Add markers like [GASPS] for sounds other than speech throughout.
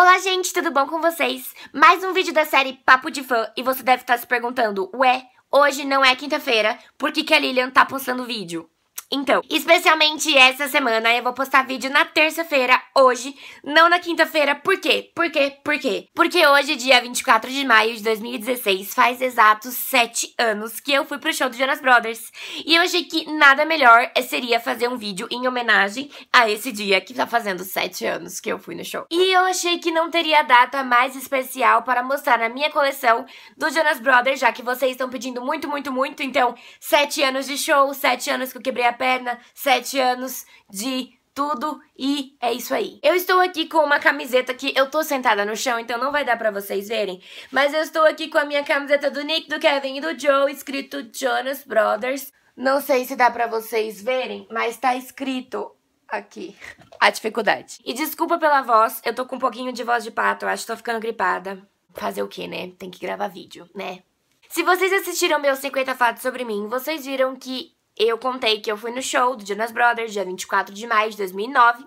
Olá, gente, tudo bom com vocês? Mais um vídeo da série Papo de Fã e você deve estar se perguntando: Ué, hoje não é quinta-feira, por que, que a Lilian tá postando vídeo? Então, especialmente essa semana, eu vou postar vídeo na terça-feira, hoje, não na quinta-feira. Por quê? Por quê? Por quê? Porque hoje, dia 24 de maio de 2016, faz exatos 7 anos que eu fui pro show do Jonas Brothers. E eu achei que nada melhor seria fazer um vídeo em homenagem a esse dia que tá fazendo 7 anos que eu fui no show. E eu achei que não teria data mais especial para mostrar a minha coleção do Jonas Brothers, já que vocês estão pedindo muito, muito, muito. Então, 7 anos de show, 7 anos que eu quebrei a perna, 7 anos de tudo e é isso aí. Eu estou aqui com uma camiseta que eu tô sentada no chão, então não vai dar pra vocês verem, mas eu estou aqui com a minha camiseta do Nick, do Kevin e do Joe, escrito Jonas Brothers. Não sei se dá pra vocês verem, mas tá escrito aqui [LAUGHS] a dificuldade. E desculpa pela voz, eu tô com um pouquinho de voz de pato, acho que tô ficando gripada. Fazer o que, né? Tem que gravar vídeo, né? Se vocês assistiram meus 50 fatos sobre mim, vocês viram que eu contei que eu fui no show do Jonas Brothers, dia 24 de maio de 2009,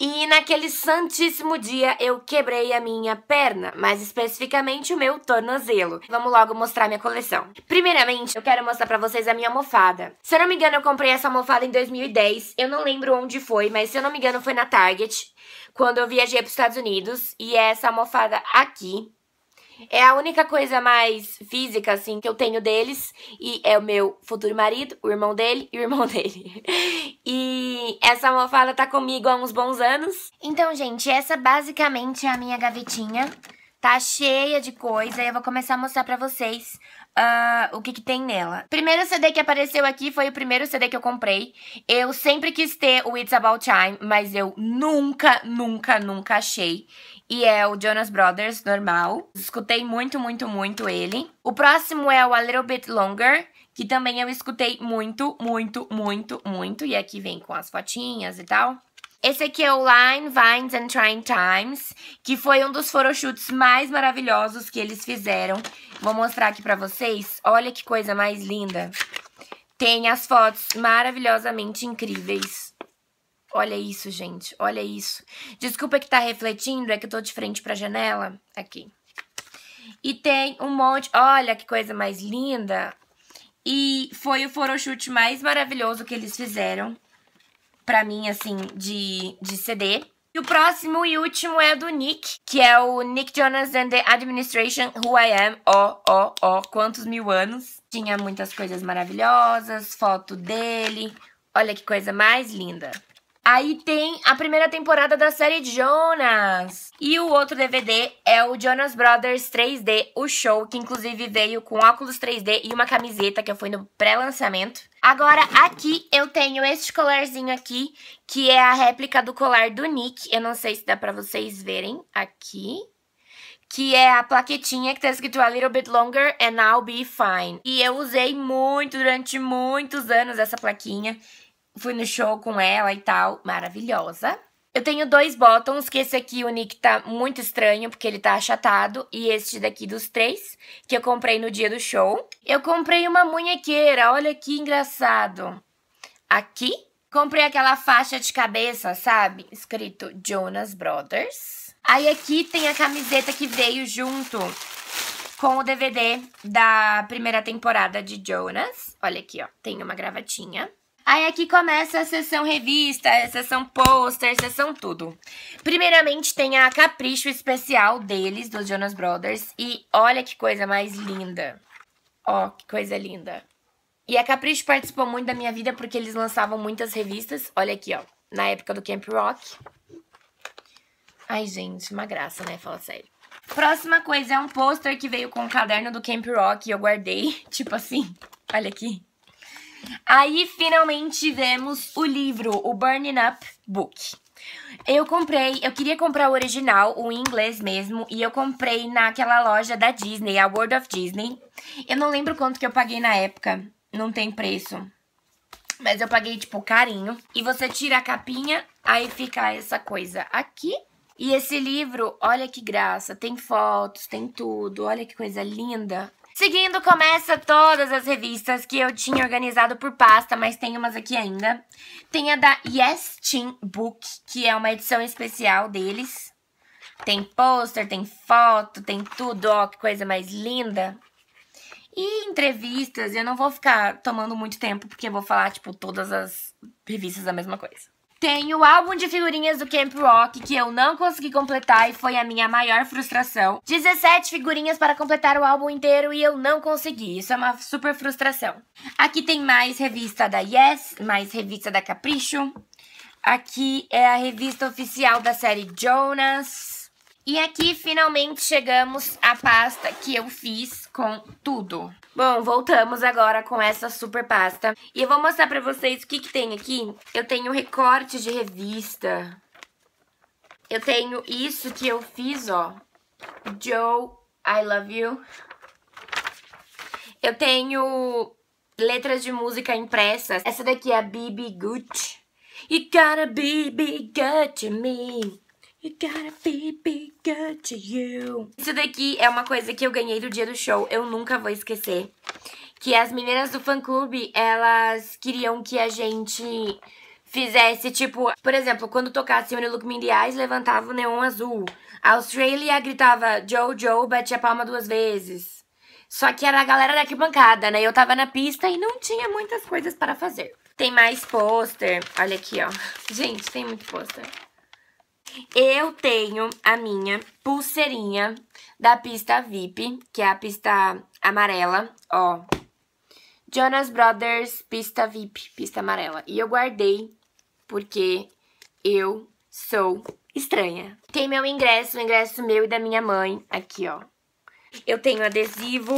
e naquele santíssimo dia eu quebrei a minha perna, mais especificamente o meu tornozelo. Vamos logo mostrar minha coleção. Primeiramente, eu quero mostrar pra vocês a minha almofada. Se eu não me engano, eu comprei essa almofada em 2010, eu não lembro onde foi, mas se eu não me engano foi na Target, quando eu viajei pros Estados Unidos, e é essa almofada aqui, é a única coisa mais física, assim, que eu tenho deles. E é o meu futuro marido, o irmão dele e o irmão [LAUGHS] dele. e essa almofada tá comigo há uns bons anos. Então, gente, essa basicamente é a minha gavetinha. Tá cheia de coisa e eu vou começar a mostrar pra vocês uh, o que, que tem nela. Primeiro CD que apareceu aqui foi o primeiro CD que eu comprei. Eu sempre quis ter o It's About Time, mas eu nunca, nunca, nunca achei e é o Jonas Brothers, normal. Escutei muito, muito, muito ele. O próximo é o A Little Bit Longer, que também eu escutei muito, muito, muito, muito. E aqui vem com as fotinhas e tal. Esse aqui é o Line, Vines and Trying Times, que foi um dos photoshoots mais maravilhosos que eles fizeram. Vou mostrar aqui pra vocês. Olha que coisa mais linda. Tem as fotos maravilhosamente incríveis. Olha isso, gente. Olha isso. Desculpa que tá refletindo, é que eu tô de frente pra janela. Aqui. E tem um monte... Olha que coisa mais linda. E foi o photoshoot mais maravilhoso que eles fizeram. Pra mim, assim, de, de CD. E o próximo e último é do Nick, que é o Nick Jonas and the Administration Who I Am. Ó, ó, ó, quantos mil anos. Tinha muitas coisas maravilhosas, foto dele. Olha que coisa mais linda. Aí tem a primeira temporada da série Jonas. E o outro DVD é o Jonas Brothers 3D, o show, que inclusive veio com óculos 3D e uma camiseta que eu fui no pré-lançamento. Agora, aqui eu tenho este colarzinho aqui, que é a réplica do colar do Nick. Eu não sei se dá pra vocês verem aqui que é a plaquetinha que tá escrito A Little Bit Longer and I'll Be Fine. E eu usei muito, durante muitos anos, essa plaquinha. Fui no show com ela e tal, maravilhosa. Eu tenho dois botões, que esse aqui, o Nick tá muito estranho, porque ele tá achatado. E este daqui dos três, que eu comprei no dia do show. Eu comprei uma munhequeira, olha que engraçado. Aqui, comprei aquela faixa de cabeça, sabe? Escrito Jonas Brothers. Aí aqui tem a camiseta que veio junto com o DVD da primeira temporada de Jonas. Olha aqui, ó, tem uma gravatinha. Aí aqui começa a sessão revista, a sessão pôster, a sessão tudo. Primeiramente tem a Capricho Especial deles, dos Jonas Brothers. E olha que coisa mais linda. Ó, que coisa linda. E a Capricho participou muito da minha vida porque eles lançavam muitas revistas. Olha aqui, ó. Na época do Camp Rock. Ai, gente, uma graça, né? Fala sério. Próxima coisa é um pôster que veio com o caderno do Camp Rock e eu guardei. [LAUGHS] Tipo assim, olha aqui. Aí finalmente vemos o livro, o Burning Up Book. Eu comprei, eu queria comprar o original, o inglês mesmo, e eu comprei naquela loja da Disney, a World of Disney. Eu não lembro quanto que eu paguei na época, não tem preço. Mas eu paguei, tipo, carinho. E você tira a capinha, aí fica essa coisa aqui. E esse livro, olha que graça, tem fotos, tem tudo, olha que coisa linda. Seguindo, começa todas as revistas que eu tinha organizado por pasta, mas tem umas aqui ainda. Tem a da Yes Teen Book, que é uma edição especial deles. Tem pôster, tem foto, tem tudo, ó, que coisa mais linda. E entrevistas, eu não vou ficar tomando muito tempo, porque eu vou falar, tipo, todas as revistas da mesma coisa. Tem o álbum de figurinhas do Camp Rock que eu não consegui completar e foi a minha maior frustração. 17 figurinhas para completar o álbum inteiro e eu não consegui. Isso é uma super frustração. Aqui tem mais revista da Yes, mais revista da Capricho. Aqui é a revista oficial da série Jonas. E aqui finalmente chegamos à pasta que eu fiz com tudo. Bom, voltamos agora com essa super pasta. E eu vou mostrar pra vocês o que, que tem aqui. Eu tenho recorte de revista. Eu tenho isso que eu fiz, ó. Joe, I love you. Eu tenho letras de música impressas. Essa daqui é a BB Gucci. You gotta be, be good to me. You gotta be, be good to you. Isso daqui é uma coisa que eu ganhei do dia do show, eu nunca vou esquecer. Que as meninas do fã-clube, elas queriam que a gente fizesse, tipo... Por exemplo, quando tocasse New Look Me In The Eyes, levantava o neon azul. A Australia gritava Joe, Joe, batia a palma duas vezes. Só que era a galera daqui bancada, né? Eu tava na pista e não tinha muitas coisas para fazer. Tem mais pôster. Olha aqui, ó. Gente, tem muito pôster. Eu tenho a minha pulseirinha da pista VIP, que é a pista amarela, ó. Jonas Brothers, pista VIP, pista amarela. E eu guardei porque eu sou estranha. Tem meu ingresso, o ingresso meu e da minha mãe, aqui, ó. Eu tenho adesivo,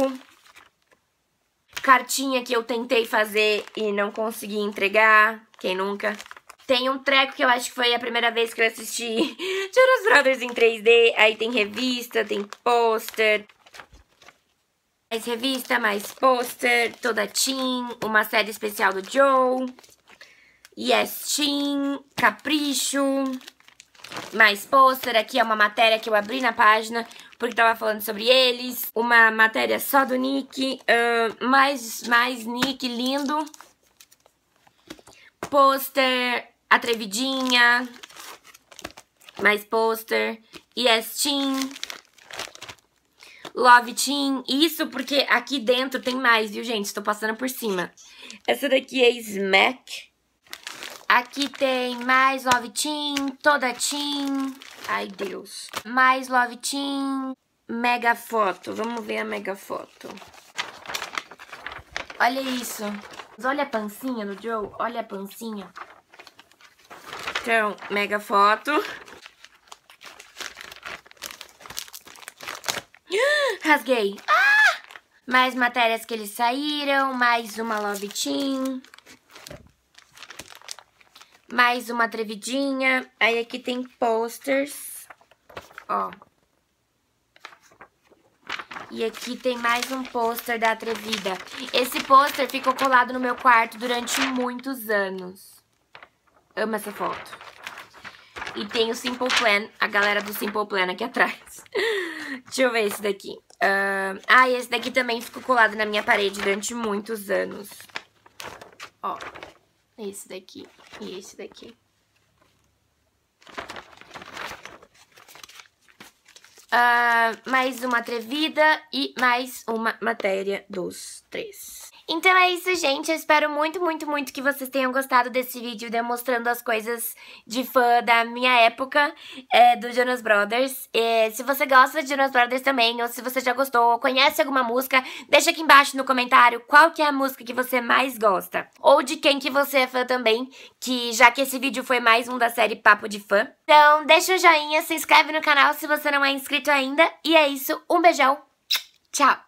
cartinha que eu tentei fazer e não consegui entregar, quem nunca? Tem um treco que eu acho que foi a primeira vez que eu assisti [LAUGHS] Jonas Brothers em 3D. Aí tem revista, tem pôster. Mais revista, mais pôster, toda Team, uma série especial do Joe. Yes Team, Capricho, mais pôster. Aqui é uma matéria que eu abri na página porque tava falando sobre eles. Uma matéria só do Nick. Uh, mais, mais Nick lindo. Pôster. Atrevidinha, mais poster, Yes Team, Love Team. Isso porque aqui dentro tem mais, viu, gente? Estou passando por cima. Essa daqui é Smack. Aqui tem mais Love Team, Toda Team. Ai, Deus. Mais Love Team, Mega Foto. Vamos ver a Mega Foto. Olha isso. Olha a pancinha do Joe. Olha a pancinha. Então, mega foto. [GASPS] Rasguei. Ah! Mais matérias que eles saíram, mais uma Love Team. Mais uma trevidinha. Aí aqui tem posters. Ó. E aqui tem mais um pôster da Atrevida. Esse pôster ficou colado no meu quarto durante muitos anos. Amo essa foto. E tem o Simple Plan, a galera do Simple Plan aqui [LAUGHS] atrás. Deixa eu ver esse daqui. Uh, ah, e esse daqui também ficou colado na minha parede durante muitos anos. Ó, esse daqui e esse daqui. Uh, mais uma atrevida e mais uma matéria dos três. Então é isso, gente. Eu espero muito, muito, muito que vocês tenham gostado desse vídeo demonstrando as coisas de fã da minha época, é, do Jonas Brothers. se você gosta de Jonas Brothers também, ou se você já gostou, ou conhece alguma música, deixa aqui embaixo no comentário qual que é a música que você mais gosta. Ou de quem que você é fã também, que já que esse vídeo foi mais um da série Papo de Fã. Então deixa um joinha, se inscreve no canal se você não é inscrito ainda. E é isso, um beijão, tchau!